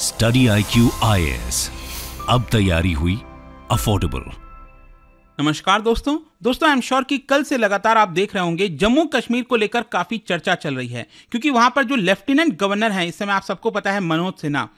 study I Q आई अब तैयारी हुई अफोर्डेबल नमस्कार दोस्तों दोस्तों आई एम श्योर कि कल से लगातार आप देख रहे होंगे जम्मू कश्मीर को लेकर काफी चर्चा चल रही है क्योंकि वहां पर जो लेफ्टिनेंट गवर्नर हैं इस समय आप सबको पता है मनोज सिन्हा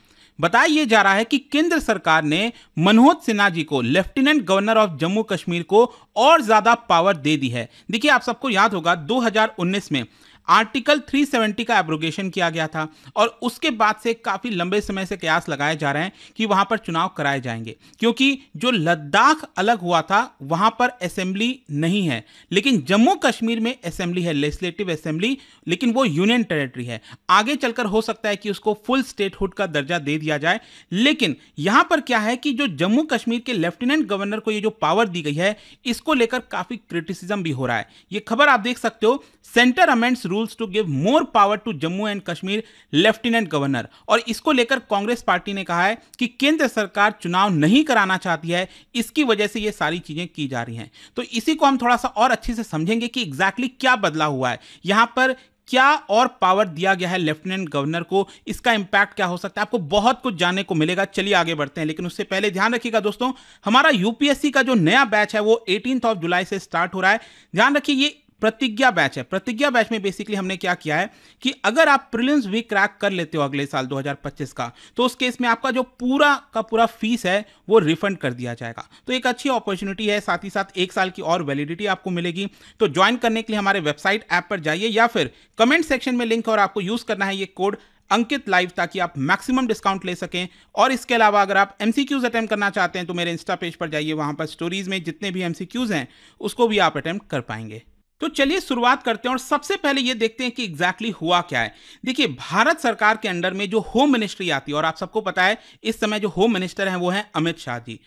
बताया ये जा रहा है कि केंद्र सरकार ने मनोज सिन्हा जी को lieutenant governor of Jammu Kashmir को और ज्यादा पावर दे दी है देखिए आप सबको याद होगा 2019 में आर्टिकल 370 का एब्रोगेशन किया गया था और उसके बाद से काफ़ी लंबे समय से कयास लगाए जा रहे हैं कि वहां पर चुनाव कराए जाएंगे क्योंकि जो लद्दाख अलग हुआ था वहां पर असेंबली नहीं है लेकिन जम्मू कश्मीर में असेंबली है लेजिस्लेटिव असेंबली लेकिन वो यूनियन टेरेटरी है आगे चलकर हो सकता है कि उसको फुल स्टेटहुड का दर्जा दे दिया जाए लेकिन यहां पर क्या है कि जो जम्मू कश्मीर के लेफ्टिनेंट गवर्नर को ये जो पावर दी गई है इसको लेकर काफ़ी क्रिटिसिज्म भी हो रहा है ये खबर आप देख सकते हो centre amends rule rules to give more power to Jammu and Kashmir lieutenant governor और इसको लेकर कांग्रेस पार्टी ने कहा है कि केंद्र सरकार चुनाव नहीं कराना चाहती है इसकी वजह से ये सारी चीजें की जा रही हैं तो इसी को हम थोड़ा सा और अच्छे से समझेंगे कि एग्जैक्टली क्या बदला हुआ है यहां पर क्या और पावर दिया गया है लेफ्टिनेंट गवर्नर को इसका इंपैक्ट क्या हो सकता है आपको बहुत कुछ जानने को मिलेगा चलिए आगे बढ़ते हैं लेकिन उससे पहले ध्यान रखिएगा दोस्तों हमारा यूपीएससी का जो नया बैच है वो एटीन ऑफ जुलाई से स्टार्ट हो रहा है ध्यान रखिए ये प्रतिज्ञा बैच है प्रतिज्ञा बैच में बेसिकली हमने क्या किया है कि अगर आप प्रिलियंस वी क्रैक कर लेते हो अगले साल 2025 का तो उस केस में आपका जो पूरा का पूरा फीस है वो रिफंड कर दिया जाएगा तो एक अच्छी अपॉर्चुनिटी है साथ ही साथ एक साल की और वैलिडिटी आपको मिलेगी तो ज्वाइन करने के लिए हमारे वेबसाइट ऐप पर जाइए या फिर कमेंट सेक्शन में लिंक और आपको यूज करना है ये कोड अंकित लाइव ताकि आप मैक्सिमम डिस्काउंट ले सकें और इसके अलावा अगर आप एम अटेम्प्ट करना चाहते हैं तो मेरे इंस्टा पेज पर जाइए वहां पर स्टोरीज में जितने भी एम हैं उसको भी आप अटेम्प्ट कर पाएंगे तो चलिए शुरुआत करते हैं और सबसे पहले ये देखते हैं कि एग्जैक्टली exactly हुआ क्या है देखिए भारत सरकार के अंडर में जो होम मिनिस्ट्री आती है और आप सबको पता है इस समय जो होम मिनिस्टर हैं वो हैं अमित शाह जी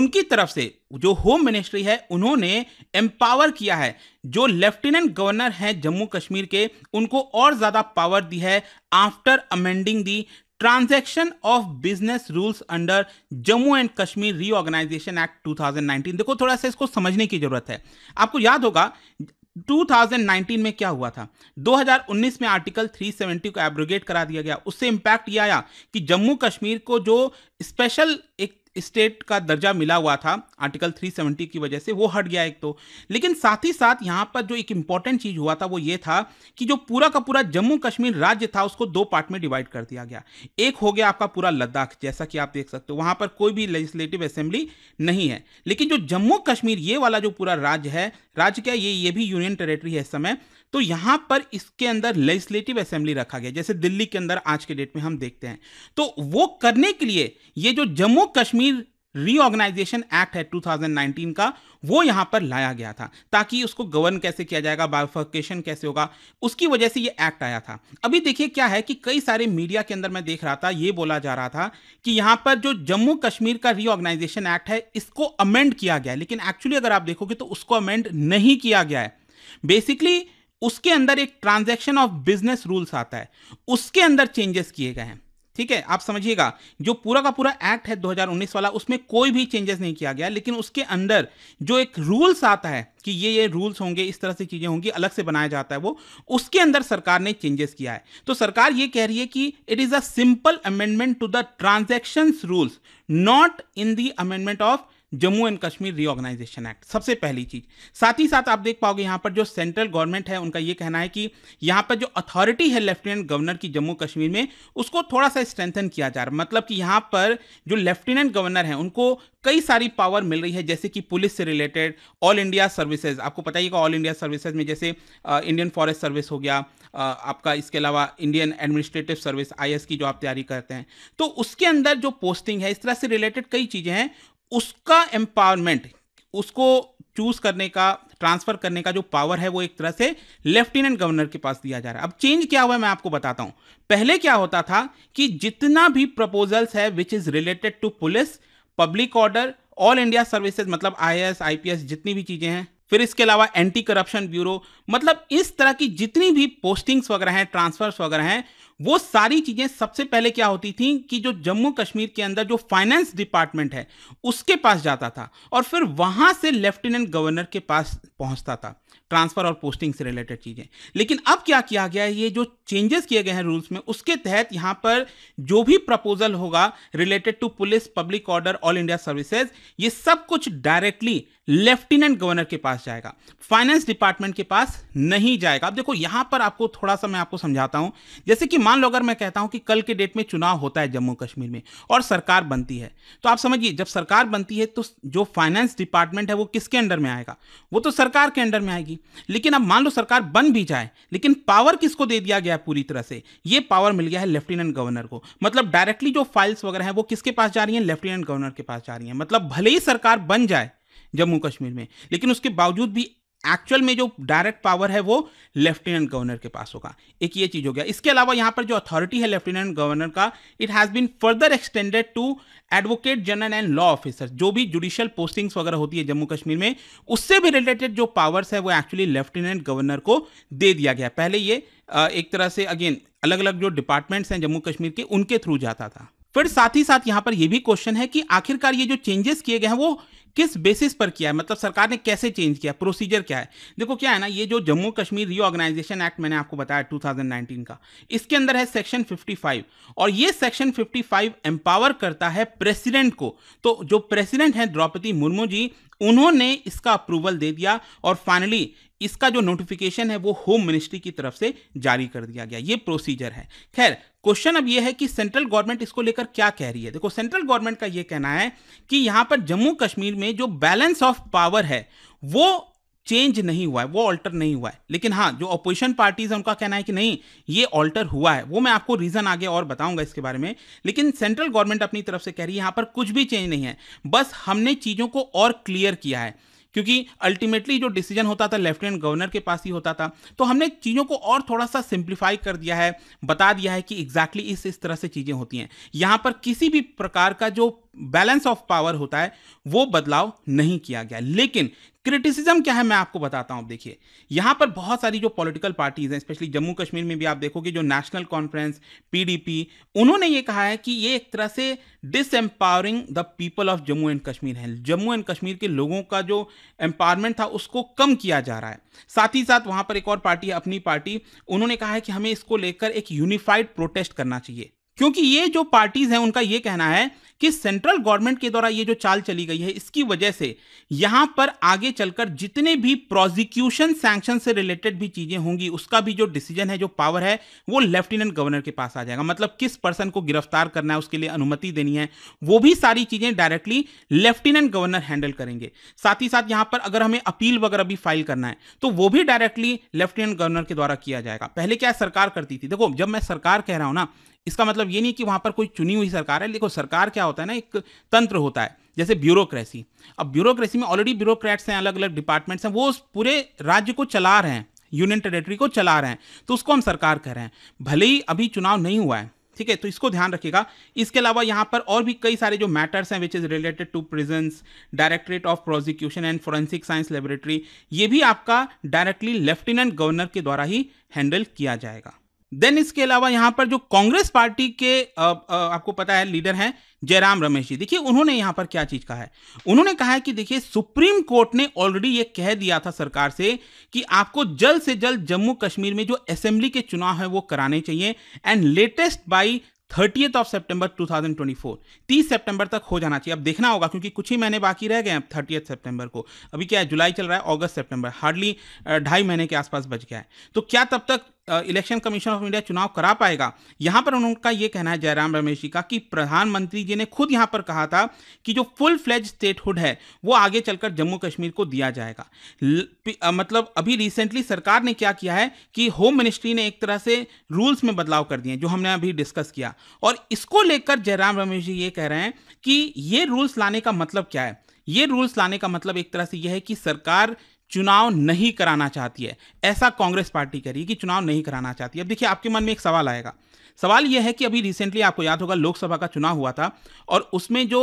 उनकी तरफ से जो होम मिनिस्ट्री है उन्होंने एम्पावर किया है जो लेफ्टिनेंट गवर्नर हैं जम्मू कश्मीर के उनको और ज़्यादा पावर दी है after amending the transaction of business rules under Jammu and Kashmir reorganisation act 2019 देखो थोड़ा सा इसको समझने की जरूरत है आपको याद होगा 2019 में क्या हुआ था 2019 में आर्टिकल 370 को एब्रोगेट करा दिया गया उससे इम्पैक्ट ये आया कि जम्मू कश्मीर को जो स्पेशल एक स्टेट का दर्जा मिला हुआ था आर्टिकल 370 की वजह से वो हट गया एक तो लेकिन साथ ही साथ यहाँ पर जो एक इम्पॉर्टेंट चीज़ हुआ था वो ये था कि जो पूरा का पूरा जम्मू कश्मीर राज्य था उसको दो पार्ट में डिवाइड कर दिया गया एक हो गया आपका पूरा लद्दाख जैसा कि आप देख सकते हो वहाँ पर कोई भी लेजिस्लेटिव असेंबली नहीं है लेकिन जो जम्मू कश्मीर ये वाला जो पूरा राज्य है राज्य क्या ये ये भी यूनियन टेरेटरी है इस समय तो यहां पर इसके अंदर लेजिस्लेटिव असेंबली रखा गया जैसे दिल्ली के अंदर आज के डेट में हम देखते हैं तो वो करने के लिए ये जो जम्मू कश्मीर कश्मीर रीऑर्गेनाइजेशन एक्ट है 2019 का वो यहां पर लाया गया था ताकि उसको गवर्न कैसे किया जाएगा बायोफिकेशन कैसे होगा उसकी वजह से ये एक्ट आया था अभी देखिए क्या है कि कई सारे मीडिया के अंदर मैं देख रहा था ये बोला जा रहा था कि यहां पर जो जम्मू कश्मीर का रीऑर्गेनाइजेशन एक्ट है इसको अमेंड किया गया लेकिन एक्चुअली अगर आप देखोगे तो उसको अमेंड नहीं किया गया है बेसिकली उसके अंदर एक ट्रांजेक्शन ऑफ बिजनेस रूल्स आता है उसके अंदर चेंजेस किए गए हैं ठीक है आप समझिएगा जो पूरा का पूरा एक्ट है 2019 वाला उसमें कोई भी चेंजेस नहीं किया गया लेकिन उसके अंदर जो एक रूल्स आता है कि ये ये रूल्स होंगे इस तरह से चीज़ें होंगी अलग से बनाया जाता है वो उसके अंदर सरकार ने चेंजेस किया है तो सरकार ये कह रही है कि it is a simple amendment to the transaction rules not in the amendment of Jammu and Kashmir reorganisation act सबसे पहली चीज साथ ही साथ आप देख पाओगे यहां पर जो सेंट्रल गवर्नमेंट है उनका यह कहना है कि यहां पर जो अथॉरिटी है लेफ्टिनेंट गवर्नर की जम्मू कश्मीर में उसको थोड़ा सा स्ट्रेंथन किया जा रहा है मतलब कि यहां पर जो लेफ्टिनेंट गवर्नर है उनको कई सारी पावर मिल रही है जैसे कि पुलिस से रिलेटेड ऑल इंडिया सर्विसेज आपको पता ही ऑल इंडिया सर्विसेज में जैसे इंडियन फॉरेस्ट सर्विस हो गया आपका इसके अलावा इंडियन एडमिनिस्ट्रेटिव सर्विस आई की जो आप तैयारी करते हैं तो उसके अंदर जो पोस्टिंग है इस तरह से रिलेटेड कई चीज़ें हैं उसका एम्पावरमेंट उसको चूज करने का ट्रांसफर करने का जो पावर है वो एक तरह से लेफ्टिनेंट गवर्नर के पास दिया जा रहा है अब चेंज क्या हुआ मैं आपको बताता हूं पहले क्या होता था कि जितना भी प्रपोजल्स है which is related to police public order all India services मतलब आईएएस आईपीएस जितनी भी चीजें हैं फिर इसके अलावा एंटी करप्शन ब्यूरो मतलब इस तरह की जितनी भी पोस्टिंग्स वगैरह हैं ट्रांसफर्स वगैरह हैं वो सारी चीजें सबसे पहले क्या होती थी कि जो जम्मू कश्मीर के अंदर जो फाइनेंस डिपार्टमेंट है उसके पास जाता था और फिर वहां से लेफ्टिनेंट गवर्नर के पास पहुंचता था ट्रांसफर और पोस्टिंग से रिलेटेड चीजें लेकिन अब क्या किया गया है ये जो चेंजेस किए गए हैं रूल्स में उसके तहत यहां पर जो भी प्रपोजल होगा related to police public order all India services ये सब कुछ डायरेक्टली लेफ्टिनेंट गवर्नर के पास जाएगा फाइनेंस डिपार्टमेंट के पास नहीं जाएगा अब देखो यहां पर आपको थोड़ा सा मैं आपको समझाता हूं जैसे कि मान लो अगर मैं कहता हूं कि कल के डेट में चुनाव होता है जम्मू कश्मीर में और सरकार बनती है तो आप समझिए जब सरकार बनती है तो जो फाइनेंस डिपार्टमेंट है वो किसके अंडर में आएगा वो तो सरकार के अंडर में आएगी लेकिन अब मान लो सरकार बन भी जाए लेकिन पावर किसको दे दिया गया पूरी तरह से ये पावर मिल गया है लेफ्टिनेंट गवर्नर को मतलब डायरेक्टली जो फाइल्स वगैरह हैं वो किसके पास जा रही हैं लेफ्टिनेंट गवर्नर के पास जा रही हैं मतलब भले ही सरकार बन जाए जम्मू कश्मीर में लेकिन उसके बावजूद भी एक्चुअल में जो डायरेक्ट पावर है वो लेफ्टिनेंट गवर्नर के पास होगा एक ये चीज़ हो गया इसके अलावा यहां पर जो अथॉरिटी है लेफ्टिनेंट गवर्नर का it has been further extended to advocate general and law officer जो भी जुडिशियल पोस्टिंग्स वगैरह होती है जम्मू कश्मीर में उससे भी रिलेटेड जो पावर्स है वो एक्चुअली लेफ्टिनेंट गवर्नर को दे दिया गया पहले ये एक तरह से अगेन अलग अलग जो डिपार्टमेंट्स हैं जम्मू कश्मीर के उनके थ्रू जाता था फिर साथ ही साथ यहां पर यह भी क्वेश्चन है कि आखिरकार ये जो चेंजेस किए गए हैं वो किस बेसिस पर किया है मतलब सरकार ने कैसे चेंज किया प्रोसीजर क्या है देखो क्या है ना ये जो जम्मू कश्मीर रीऑर्गेनाइजेशन एक्ट मैंने आपको बताया 2019 का इसके अंदर है सेक्शन 55 और ये सेक्शन 55 एम्पावर करता है प्रेसिडेंट को तो जो प्रेसिडेंट हैं द्रौपदी मुर्मू जी उन्होंने इसका अप्रूवल दे दिया और फाइनली इसका जो नोटिफिकेशन है वो होम मिनिस्ट्री की तरफ से जारी कर दिया गया ये प्रोसीजर है खैर क्वेश्चन अब ये है कि सेंट्रल गवर्नमेंट इसको लेकर क्या कह रही है देखो सेंट्रल गवर्नमेंट का ये कहना है कि यहाँ पर जम्मू कश्मीर में जो बैलेंस ऑफ पावर है वो चेंज नहीं हुआ है वो ऑल्टर नहीं हुआ है लेकिन हाँ जो अपोजिशन पार्टीज हैं उनका कहना है कि नहीं ये ऑल्टर हुआ है वो मैं आपको रीज़न आगे और बताऊंगा इसके बारे में लेकिन सेंट्रल गवर्नमेंट अपनी तरफ से कह रही है यहाँ पर कुछ भी चेंज नहीं है बस हमने चीज़ों को और क्लियर किया है क्योंकि अल्टीमेटली जो डिसीजन होता था लेफ्टिनेंट गवर्नर के पास ही होता था तो हमने चीज़ों को और थोड़ा सा सिंप्लीफाई कर दिया है बता दिया है कि एग्जैक्टली exactly इस इस तरह से चीज़ें होती हैं यहाँ पर किसी भी प्रकार का जो बैलेंस ऑफ पावर होता है वो बदलाव नहीं किया गया लेकिन क्रिटिसिज्म क्या है मैं आपको बताता हूं देखिए यहां पर बहुत सारी जो पॉलिटिकल पार्टीज हैं स्पेशली जम्मू कश्मीर में भी आप देखोगे जो नेशनल कॉन्फ्रेंस पीडीपी उन्होंने ये कहा है कि ये एक तरह से disempowering the people of Jammu and Kashmir है जम्मू एंड कश्मीर के लोगों का जो एम्पावरमेंट था उसको कम किया जा रहा है साथ ही साथ वहां पर एक और पार्टी है अपनी पार्टी उन्होंने कहा है कि हमें इसको लेकर एक यूनिफाइड प्रोटेस्ट करना चाहिए क्योंकि ये जो पार्टीज हैं उनका ये कहना है कि सेंट्रल गवर्नमेंट के द्वारा ये जो चाल चली गई है इसकी वजह से यहां पर आगे चलकर जितने भी प्रोजिक्यूशन सैंक्शन से रिलेटेड भी चीजें होंगी उसका भी जो डिसीजन है जो पावर है वो लेफ्टिनेंट गवर्नर के पास आ जाएगा मतलब किस पर्सन को गिरफ्तार करना है उसके लिए अनुमति देनी है वो भी सारी चीजें डायरेक्टली लेफ्टिनेंट गवर्नर हैंडल करेंगे साथ ही साथ यहां पर अगर हमें अपील वगैरह भी फाइल करना है तो वो भी डायरेक्टली लेफ्टिनेंट गवर्नर के द्वारा किया जाएगा पहले क्या सरकार करती थी देखो जब मैं सरकार कह रहा हूं ना इसका मतलब ये नहीं कि वहाँ पर कोई चुनी हुई सरकार है देखो सरकार क्या होता है ना एक तंत्र होता है जैसे ब्यूरोक्रेसी अब ब्यूरोक्रेसी में ऑलरेडी ब्यूरोक्रेट्स हैं अलग अलग डिपार्टमेंट्स हैं वो उस पूरे राज्य को चला रहे हैं यूनियन टेरेटरी को चला रहे हैं तो उसको हम सरकार कह रहे हैं भले ही अभी चुनाव नहीं हुआ है ठीक है तो इसको ध्यान रखिएगा इसके अलावा यहाँ पर और भी कई सारे जो मैटर्स हैं which is related to prisons directorate of prosecution and forensic science laboratory ये भी आपका डायरेक्टली लेफ्टिनेंट गवर्नर के द्वारा ही हैंडल किया जाएगा देन इसके अलावा यहां पर जो कांग्रेस पार्टी के आ, आ, आपको पता है लीडर हैं जयराम रमेश जी देखिए उन्होंने यहां पर क्या चीज कहा है उन्होंने कहा है कि देखिए सुप्रीम कोर्ट ने ऑलरेडी ये कह दिया था सरकार से कि आपको जल्द से जल्द जम्मू कश्मीर में जो असेंबली के चुनाव है वो कराने चाहिए and latest by thirty of twenty 2024 तीस सितंबर तक हो जाना चाहिए अब देखना होगा क्योंकि कुछ ही महीने बाकी रह गए हैं थर्टी सितंबर को अभी क्या है जुलाई चल रहा है अगस्त सितंबर हार्डली ढाई महीने के आसपास बच गया है तो क्या तब तक इलेक्शन कमीशन ऑफ इंडिया चुनाव करा पाएगा यहां पर उनका यह कहना है जयराम रमेश जी का कि प्रधानमंत्री जी ने खुद यहां पर कहा था कि जो फुल फ्लेज स्टेटहुड है वो आगे चलकर जम्मू कश्मीर को दिया जाएगा आ, मतलब अभी रिसेंटली सरकार ने क्या किया है कि होम मिनिस्ट्री ने एक तरह से रूल्स में बदलाव कर दिए जो हमने अभी डिस्कस किया और इसको लेकर जयराम रमेश जी ये कह रहे हैं कि ये रूल्स लाने का मतलब क्या है ये रूल्स लाने का मतलब एक तरह से यह है कि सरकार चुनाव नहीं कराना चाहती है ऐसा कांग्रेस पार्टी करी कि चुनाव नहीं कराना चाहती अब देखिए आपके मन में एक सवाल आएगा सवाल यह है कि अभी रिसेंटली आपको याद होगा लोकसभा का चुनाव हुआ था और उसमें जो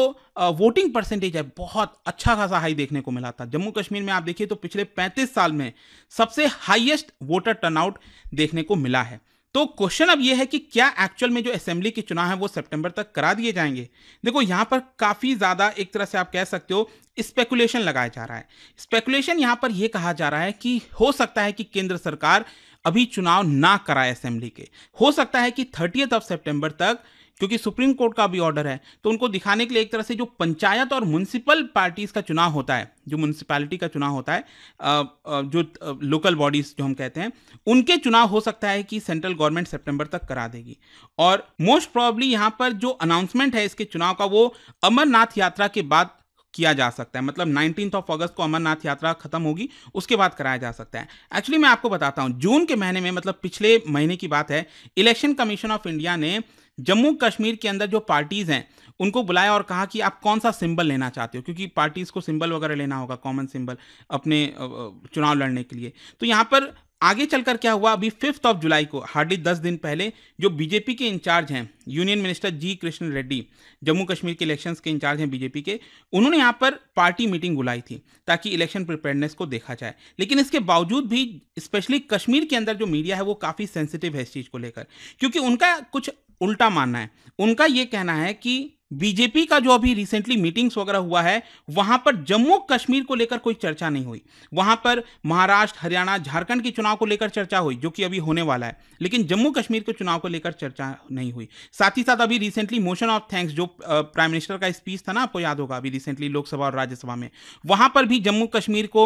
वोटिंग परसेंटेज है बहुत अच्छा खासा हाई देखने को मिला था जम्मू कश्मीर में आप देखिए तो पिछले 35 साल में सबसे हाईएस्ट वोटर टर्नआउट देखने को मिला है तो क्वेश्चन अब यह है कि क्या एक्चुअल में जो असेंबली के चुनाव है वो सितंबर तक करा दिए जाएंगे देखो यहां पर काफ़ी ज़्यादा एक तरह से आप कह सकते हो स्पेकुलेशन लगाया जा रहा है स्पेकुलेशन यहां पर यह कहा जा रहा है कि हो सकता है कि केंद्र सरकार अभी चुनाव ना कराए असेंबली के हो सकता है कि थर्टियथ ऑफ सेप्टेम्बर तक क्योंकि सुप्रीम कोर्ट का भी ऑर्डर है तो उनको दिखाने के लिए एक तरह से जो पंचायत और म्यूनसिपल पार्टीज का चुनाव होता है जो म्यूनसिपैलिटी का चुनाव होता है जो लोकल बॉडीज जो हम कहते हैं उनके चुनाव हो सकता है कि सेंट्रल गवर्नमेंट सेप्टेम्बर तक करा देगी और मोस्ट प्रॉब्ली यहाँ पर जो अनाउंसमेंट है इसके चुनाव का वो अमरनाथ यात्रा के बाद किया जा सकता है मतलब नाइनटीन ऑफ अगस्त को अमरनाथ यात्रा खत्म होगी उसके बाद कराया जा सकता है एक्चुअली मैं आपको बताता हूँ जून के महीने में मतलब पिछले महीने की बात है इलेक्शन कमीशन ऑफ इंडिया ने जम्मू कश्मीर के अंदर जो पार्टीज़ हैं उनको बुलाया और कहा कि आप कौन सा सिंबल लेना चाहते हो क्योंकि पार्टीज़ को सिंबल वगैरह लेना होगा कॉमन सिंबल अपने चुनाव लड़ने के लिए तो यहाँ पर आगे चलकर क्या हुआ अभी फिफ्थ ऑफ जुलाई को हार्डली दस दिन पहले जो बीजेपी के इंचार्ज हैं union minister G Krishna Reddy Jammu Kashmir के इलेक्शंस के इंचार्ज हैं बीजेपी के उन्होंने यहाँ पर पार्टी मीटिंग बुलाई थी ताकि इलेक्शन प्रिपेयरनेस को देखा जाए लेकिन इसके बावजूद भी स्पेशली कश्मीर के अंदर जो मीडिया है वो काफ़ी सेंसिटिव है इस चीज़ को लेकर क्योंकि उनका कुछ उल्टा मानना है उनका ये कहना है कि बीजेपी का जो अभी रिसेंटली मीटिंग्स वगैरह हुआ है वहां पर जम्मू कश्मीर को लेकर कोई चर्चा नहीं हुई वहां पर महाराष्ट्र हरियाणा झारखंड के चुनाव को लेकर चर्चा हुई जो कि अभी होने वाला है लेकिन जम्मू कश्मीर के चुनाव को लेकर चर्चा नहीं हुई साथ ही साथ अभी रिसेंटली मोशन ऑफ थैंक्स जो प्राइम मिनिस्टर का स्पीच था ना आपको याद होगा अभी रिसेंटली लोकसभा और राज्यसभा में वहां पर भी जम्मू कश्मीर को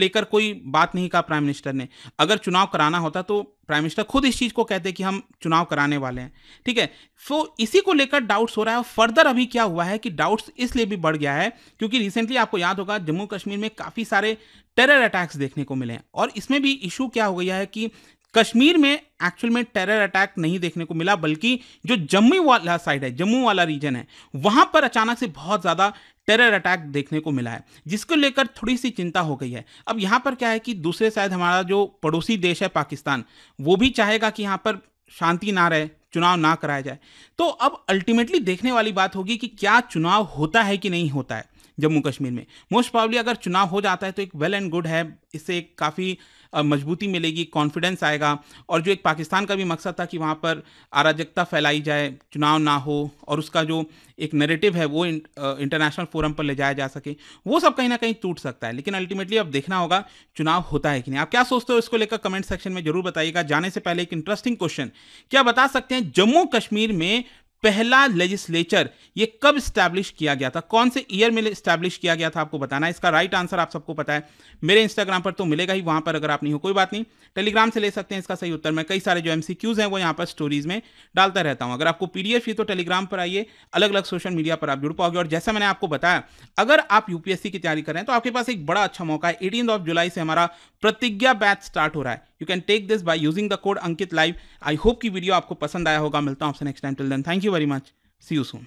लेकर कोई बात नहीं कहा प्राइम मिनिस्टर ने अगर चुनाव कराना होता तो प्राइम मिनिस्टर खुद इस चीज़ को कहते हैं कि हम चुनाव कराने वाले हैं ठीक है सो so, इसी को लेकर डाउट्स हो रहा है और फर्दर अभी क्या हुआ है कि डाउट्स इसलिए भी बढ़ गया है क्योंकि रिसेंटली आपको याद होगा जम्मू कश्मीर में काफ़ी सारे टेरर अटैक्स देखने को मिले हैं और इसमें भी इशू क्या हो गया है कि कश्मीर में एक्चुअल में टेरर अटैक नहीं देखने को मिला बल्कि जो जम्मू वाला साइड है जम्मू वाला रीजन है वहां पर अचानक से बहुत ज़्यादा टेरर अटैक देखने को मिला है जिसको लेकर थोड़ी सी चिंता हो गई है अब यहाँ पर क्या है कि दूसरे शायद हमारा जो पड़ोसी देश है पाकिस्तान वो भी चाहेगा कि यहाँ पर शांति ना रहे चुनाव ना कराया जाए तो अब अल्टीमेटली देखने वाली बात होगी कि क्या चुनाव होता है कि नहीं होता है जम्मू कश्मीर में मोस्ट प्रॉब्ली अगर चुनाव हो जाता है तो एक वेल एंड गुड है इससे एक काफ़ी मजबूती मिलेगी कॉन्फिडेंस आएगा और जो एक पाकिस्तान का भी मकसद था कि वहाँ पर अराजकता फैलाई जाए चुनाव ना हो और उसका जो एक नरेटिव है वो इंटरनेशनल फोरम पर ले जाया जा सके वो सब कहीं ना कहीं टूट सकता है लेकिन अल्टीमेटली अब देखना होगा चुनाव होता है कि नहीं आप क्या सोचते हो इसको लेकर कमेंट सेक्शन में जरूर बताइएगा जाने से पहले एक इंटरेस्टिंग क्वेश्चन क्या बता सकते हैं जम्मू कश्मीर में पहला लेजिस्लेचर ये कब स्टैब्लिश किया गया था कौन से ईयर में स्टैब्लिश किया गया था आपको बताना है इसका राइट आंसर आप सबको पता है मेरे इंस्टाग्राम पर तो मिलेगा ही वहां पर अगर आप नहीं हो कोई बात नहीं टेलीग्राम से ले सकते हैं इसका सही उत्तर मैं कई सारे जो एमसीक्यूज हैं वो यहां पर स्टोरीज में डालता रहता हूं अगर आपको पीडीएफ ही तो टेलीग्राम पर आइए अलग अलग सोशल मीडिया पर आप जुड़ पाओगे और जैसा मैंने आपको बताया अगर आप यूपीएससी की तैयारी कर रहे हैं तो आपके पास एक बड़ा अच्छा मौका है एटीन ऑफ जुलाई से हमारा प्रतिज्ञा बैच स्टार्ट हो रहा है you can take this by using the code Ankit live I hope की वीडियो आपको पसंद आया होगा मिलता हूं आपसे next time till then thank you very much see you soon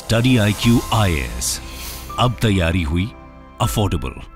study I Q I S अब तैयारी हुई अफोर्डेबल